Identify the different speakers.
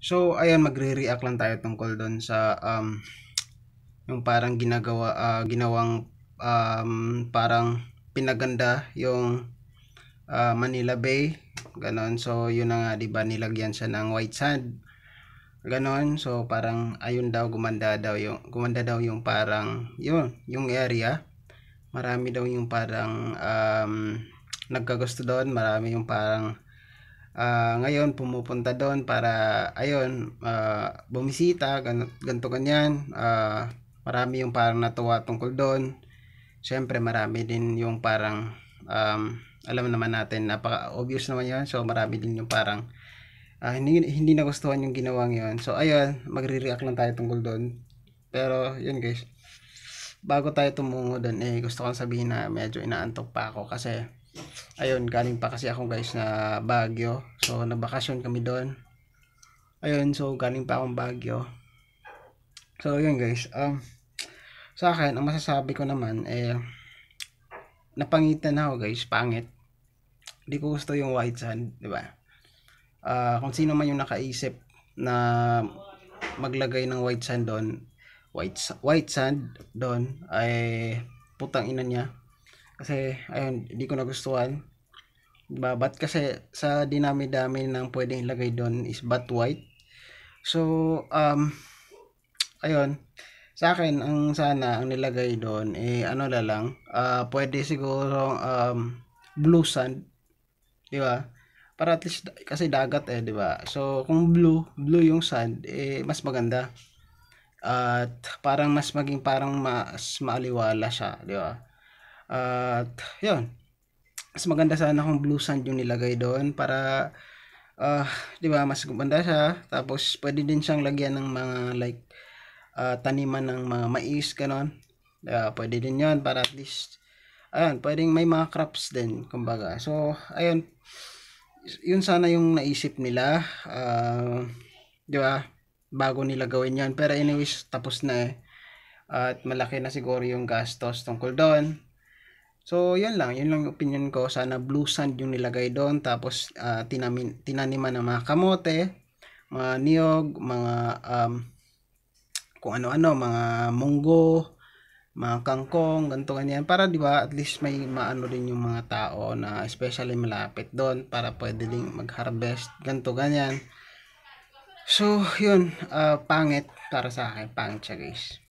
Speaker 1: So, ayan, magre-react lang tayo tungkol doon sa um, yung parang ginagawa, uh, ginawang um, parang pinaganda yung uh, Manila Bay. Ganon. So, yun na nga, di ba, nilagyan siya ng white sand. Ganon. So, parang, ayun daw, gumanda daw yung, gumanda daw yung parang, yun, yung area. Marami daw yung parang, um, nagkagusto doon. Marami yung parang, uh, ngayon pumupunta doon para ayun uh, bumisita ganto ganyan uh, marami yung parang natuwa tungkol doon syempre marami din yung parang um, alam naman natin napaka obvious naman yan so marami din yung parang uh, hindi, hindi nagustuhan yung ginawang yun so ayun magre-react lang tayo tungkol doon pero yun guys bago tayo tumungo doon eh gusto kong sabihin na medyo inaantok pa ako kasi ayun galing pa kasi ako guys na Baguio so nabakasyon kami doon ayun so galing pa akong Baguio so ayun guys um, sa akin ang masasabi ko naman eh napangitan ako guys pangit hindi ko gusto yung white sand di ba uh, kung sino man yung nakaisip na maglagay ng white sand doon white white sand doon ay putang ina niya kasi, ayun, hindi ko nagustuhan. Diba? But kasi sa dinami-dami ng pwedeng ilagay doon is bat white. So, um, ayun, sa akin, ang sana, ang nilagay doon, eh, ano na lang, uh, pwede siguro, um, blue sand, di ba? Para at least, kasi dagat eh, di ba? So, kung blue, blue yung sand, eh, mas maganda. At parang mas maging parang mas maaliwala siya, di ba? Uh, at yun mas maganda sana kung blue sand yung nilagay doon para uh, di ba mas gumanda siya tapos pwede din siyang lagyan ng mga like uh, taniman ng mga mais ganon uh, pwede din yon para at least ayun pwedeng may mga crops din kumbaga so ayun yun sana yung naisip nila uh, di ba bago nila gawin yan pero anyways tapos na eh at malaki na siguro yung gastos tungkol doon So, yun lang. Yun lang yung opinion ko. Sana blue sand yung nilagay doon. Tapos, uh, tinamin, tinaniman ng mga kamote, mga niyog, mga um, kung ano-ano, mga munggo, mga kangkong, ganito ganyan. Para, di ba, at least may maano rin yung mga tao na especially malapit doon para pwede ding mag-harvest, ganito ganyan. So, yun, uh, pangit para sa akin, pangit siya guys.